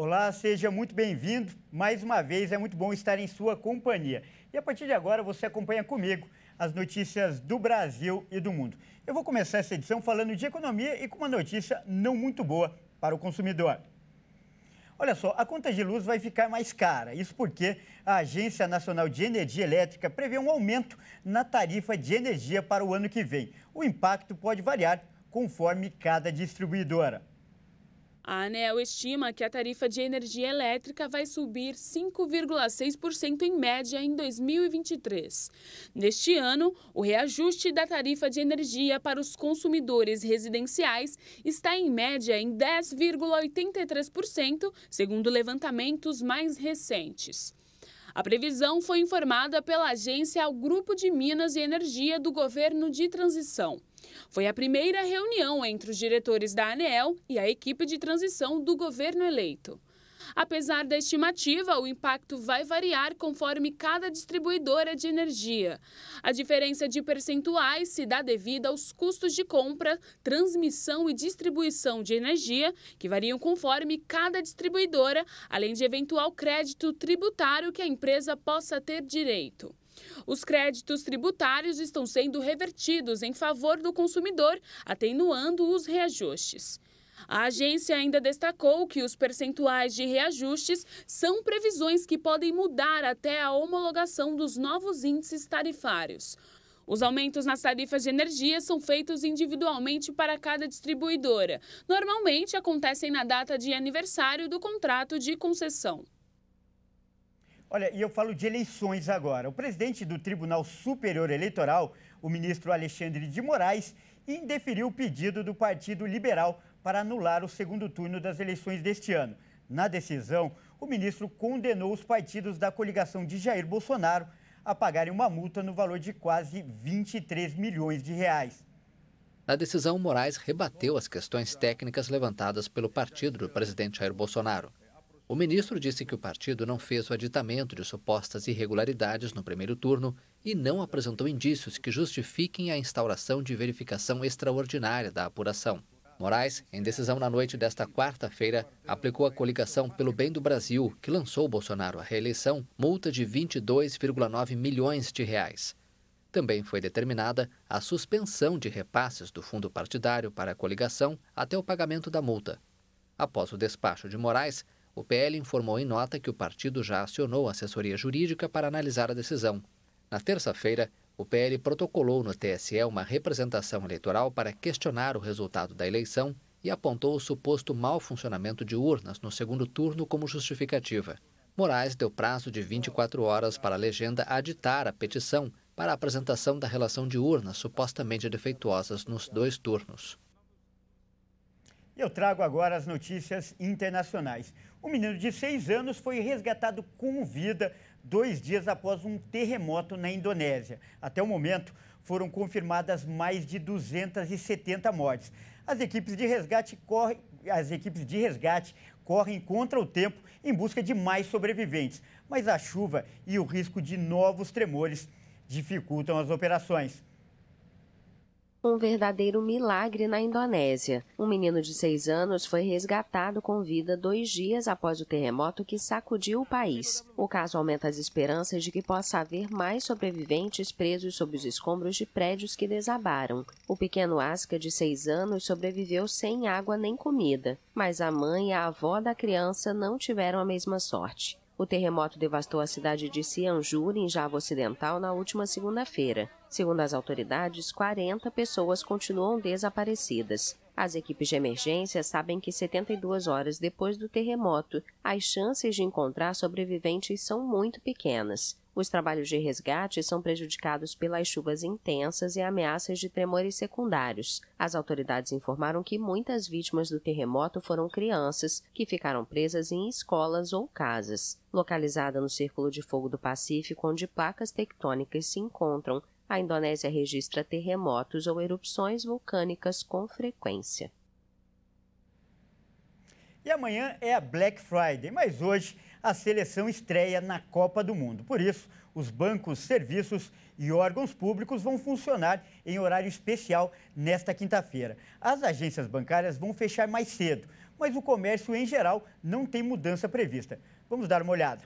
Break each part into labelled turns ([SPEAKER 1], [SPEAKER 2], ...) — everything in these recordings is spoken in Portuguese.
[SPEAKER 1] Olá, seja muito bem-vindo. Mais uma vez, é muito bom estar em sua companhia. E a partir de agora, você acompanha comigo as notícias do Brasil e do mundo. Eu vou começar essa edição falando de economia e com uma notícia não muito boa para o consumidor. Olha só, a conta de luz vai ficar mais cara. Isso porque a Agência Nacional de Energia Elétrica prevê um aumento na tarifa de energia para o ano que vem. O impacto pode variar conforme cada distribuidora.
[SPEAKER 2] A ah, ANEL né? estima que a tarifa de energia elétrica vai subir 5,6% em média em 2023. Neste ano, o reajuste da tarifa de energia para os consumidores residenciais está em média em 10,83%, segundo levantamentos mais recentes. A previsão foi informada pela agência ao Grupo de Minas e Energia do Governo de Transição. Foi a primeira reunião entre os diretores da ANEEL e a equipe de transição do governo eleito. Apesar da estimativa, o impacto vai variar conforme cada distribuidora de energia. A diferença de percentuais se dá devido aos custos de compra, transmissão e distribuição de energia, que variam conforme cada distribuidora, além de eventual crédito tributário que a empresa possa ter direito. Os créditos tributários estão sendo revertidos em favor do consumidor, atenuando os reajustes. A agência ainda destacou que os percentuais de reajustes são previsões que podem mudar até a homologação dos novos índices tarifários. Os aumentos nas tarifas de energia são feitos individualmente para cada distribuidora. Normalmente acontecem na data de aniversário do contrato de concessão.
[SPEAKER 1] Olha, e eu falo de eleições agora. O presidente do Tribunal Superior Eleitoral, o ministro Alexandre de Moraes, indeferiu o pedido do Partido Liberal para anular o segundo turno das eleições deste ano. Na decisão, o ministro condenou os partidos da coligação de Jair Bolsonaro a pagarem uma multa no valor de quase 23 milhões de reais.
[SPEAKER 3] Na decisão, Moraes rebateu as questões técnicas levantadas pelo partido do presidente Jair Bolsonaro. O ministro disse que o partido não fez o aditamento de supostas irregularidades no primeiro turno e não apresentou indícios que justifiquem a instauração de verificação extraordinária da apuração. Moraes, em decisão na noite desta quarta-feira, aplicou à coligação pelo bem do Brasil, que lançou Bolsonaro à reeleição, multa de 22,9 milhões de reais. Também foi determinada a suspensão de repasses do fundo partidário para a coligação até o pagamento da multa. Após o despacho de Moraes, o PL informou em nota que o partido já acionou a assessoria jurídica para analisar a decisão. Na terça-feira, o PL protocolou no TSE uma representação eleitoral para questionar o resultado da eleição e apontou o suposto mau funcionamento de urnas no segundo turno como justificativa. Moraes deu prazo de 24 horas para a legenda aditar a petição para a apresentação da relação de urnas supostamente defeituosas nos dois turnos.
[SPEAKER 1] Eu trago agora as notícias internacionais. O menino de seis anos foi resgatado com vida dois dias após um terremoto na Indonésia. Até o momento, foram confirmadas mais de 270 mortes. As equipes de resgate correm, as equipes de resgate correm contra o tempo em busca de mais sobreviventes, mas a chuva e o risco de novos tremores dificultam as operações
[SPEAKER 4] um verdadeiro milagre na Indonésia. Um menino de seis anos foi resgatado com vida dois dias após o terremoto que sacudiu o país. O caso aumenta as esperanças de que possa haver mais sobreviventes presos sob os escombros de prédios que desabaram. O pequeno Asca, de seis anos, sobreviveu sem água nem comida, mas a mãe e a avó da criança não tiveram a mesma sorte. O terremoto devastou a cidade de Cianjur, em Java Ocidental, na última segunda-feira. Segundo as autoridades, 40 pessoas continuam desaparecidas. As equipes de emergência sabem que 72 horas depois do terremoto, as chances de encontrar sobreviventes são muito pequenas. Os trabalhos de resgate são prejudicados pelas chuvas intensas e ameaças de tremores secundários. As autoridades informaram que muitas vítimas do terremoto foram crianças que ficaram presas em escolas ou casas. Localizada no Círculo de Fogo do Pacífico, onde placas tectônicas se encontram, a Indonésia registra terremotos ou erupções vulcânicas com frequência.
[SPEAKER 1] E amanhã é a Black Friday, mas hoje a seleção estreia na Copa do Mundo. Por isso, os bancos, serviços e órgãos públicos vão funcionar em horário especial nesta quinta-feira. As agências bancárias vão fechar mais cedo, mas o comércio em geral não tem mudança prevista. Vamos dar uma olhada.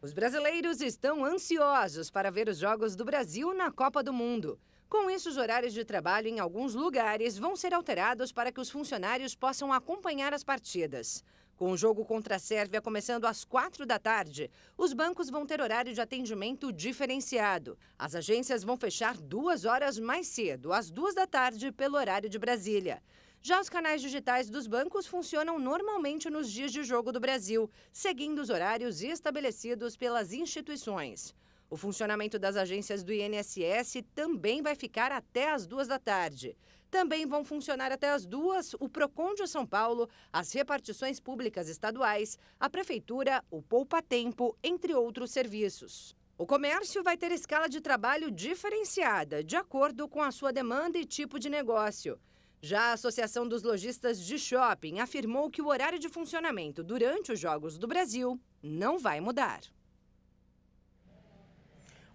[SPEAKER 5] Os brasileiros estão ansiosos para ver os jogos do Brasil na Copa do Mundo. Com isso, os horários de trabalho em alguns lugares vão ser alterados para que os funcionários possam acompanhar as partidas. Com o jogo contra a Sérvia começando às quatro da tarde, os bancos vão ter horário de atendimento diferenciado. As agências vão fechar duas horas mais cedo, às duas da tarde, pelo horário de Brasília. Já os canais digitais dos bancos funcionam normalmente nos dias de jogo do Brasil, seguindo os horários estabelecidos pelas instituições. O funcionamento das agências do INSS também vai ficar até às duas da tarde. Também vão funcionar até as duas o Procon de São Paulo, as repartições públicas estaduais, a Prefeitura, o Poupa Tempo, entre outros serviços. O comércio vai ter escala de trabalho diferenciada, de acordo com a sua demanda e tipo de negócio. Já a Associação dos Lojistas de Shopping afirmou que o horário de funcionamento durante os Jogos do Brasil não vai mudar.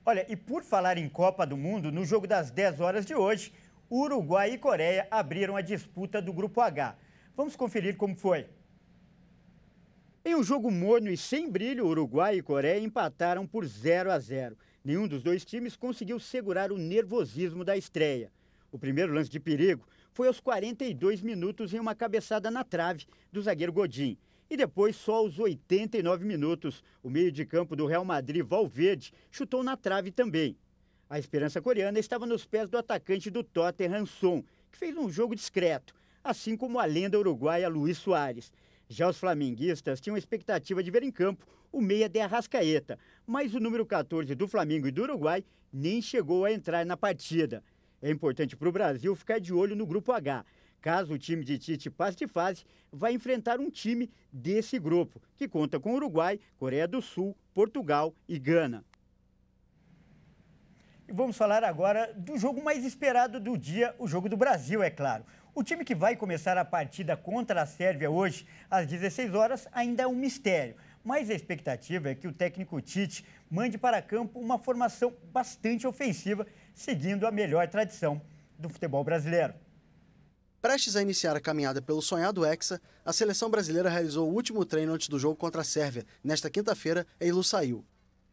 [SPEAKER 1] Olha, e por falar em Copa do Mundo, no jogo das 10 horas de hoje, Uruguai e Coreia abriram a disputa do Grupo H. Vamos conferir como foi. Em um jogo morno e sem brilho, Uruguai e Coreia empataram por 0 a 0. Nenhum dos dois times conseguiu segurar o nervosismo da estreia. O primeiro lance de perigo foi aos 42 minutos em uma cabeçada na trave do zagueiro Godin. E depois, só aos 89 minutos, o meio de campo do Real Madrid, Valverde, chutou na trave também. A esperança coreana estava nos pés do atacante do Tottenham Son, que fez um jogo discreto, assim como a lenda uruguaia Luiz Soares. Já os flamenguistas tinham a expectativa de ver em campo o meia de Arrascaeta, mas o número 14 do Flamengo e do Uruguai nem chegou a entrar na partida. É importante para o Brasil ficar de olho no grupo H. Caso o time de Tite passe de fase, vai enfrentar um time desse grupo, que conta com Uruguai, Coreia do Sul, Portugal e Gana. E vamos falar agora do jogo mais esperado do dia, o jogo do Brasil, é claro. O time que vai começar a partida contra a Sérvia hoje, às 16 horas, ainda é um mistério. Mas a expectativa é que o técnico Tite mande para campo uma formação bastante ofensiva, seguindo a melhor tradição do futebol brasileiro.
[SPEAKER 6] Prestes a iniciar a caminhada pelo sonhado Hexa, a seleção brasileira realizou o último treino antes do jogo contra a Sérvia, nesta quinta-feira, em Lusail.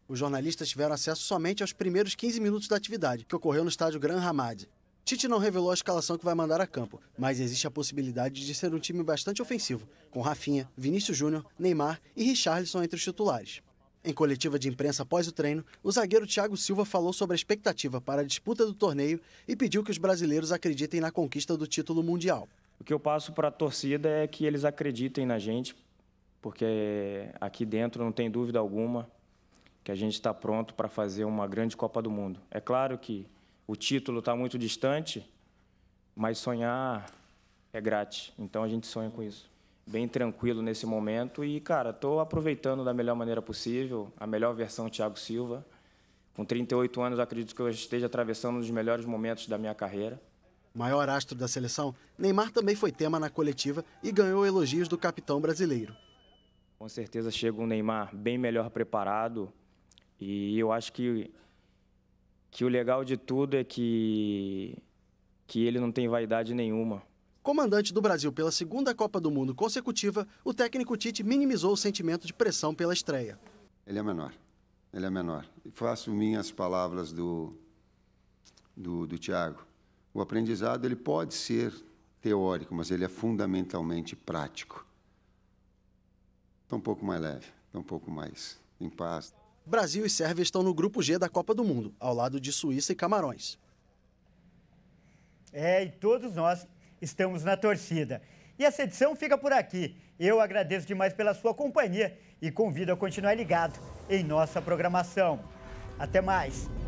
[SPEAKER 6] Os jornalistas tiveram acesso somente aos primeiros 15 minutos da atividade, que ocorreu no estádio Gran Hamad. Tite não revelou a escalação que vai mandar a campo, mas existe a possibilidade de ser um time bastante ofensivo, com Rafinha, Vinícius Júnior, Neymar e Richarlison entre os titulares. Em coletiva de imprensa após o treino, o zagueiro Thiago Silva falou sobre a expectativa para a disputa do torneio e pediu que os brasileiros acreditem na conquista do título mundial. O que eu passo
[SPEAKER 1] para a torcida é que eles acreditem na gente, porque aqui dentro não tem dúvida alguma que a gente está pronto para fazer uma grande Copa do Mundo. É claro que o título está muito distante, mas sonhar é grátis. Então a gente sonha com isso. Bem tranquilo nesse momento e, cara, estou aproveitando da melhor maneira possível, a melhor versão Thiago Silva. Com 38 anos, acredito que eu esteja atravessando
[SPEAKER 6] um dos melhores momentos da minha carreira. Maior astro da seleção, Neymar também foi tema na coletiva e ganhou elogios do capitão brasileiro. Com certeza chega um Neymar
[SPEAKER 1] bem melhor preparado, e eu acho que, que o legal de tudo é que, que ele não tem vaidade nenhuma.
[SPEAKER 6] Comandante do Brasil pela segunda Copa do Mundo consecutiva, o técnico Tite minimizou o sentimento de pressão pela estreia.
[SPEAKER 1] Ele é menor. Ele é menor. E faço minhas palavras do, do, do Tiago. O aprendizado ele pode ser teórico, mas ele é fundamentalmente prático. Está um pouco mais leve, está um pouco
[SPEAKER 6] mais em paz. Brasil e Sérvia estão no grupo G da Copa do Mundo, ao lado de Suíça e Camarões.
[SPEAKER 1] É, e todos nós estamos na torcida. E essa edição fica por aqui. Eu agradeço demais pela sua companhia e convido a continuar ligado em nossa programação. Até mais!